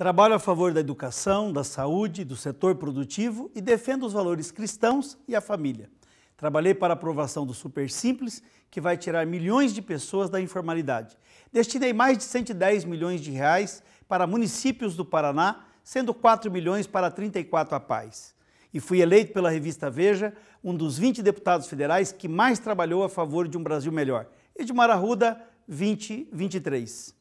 Trabalho a favor da educação, da saúde, do setor produtivo e defendo os valores cristãos e a família. Trabalhei para a aprovação do Super Simples, que vai tirar milhões de pessoas da informalidade. Destinei mais de 110 milhões de reais para municípios do Paraná, sendo 4 milhões para 34 APAES. E fui eleito pela revista Veja um dos 20 deputados federais que mais trabalhou a favor de um Brasil melhor. Edmar Arruda, 2023.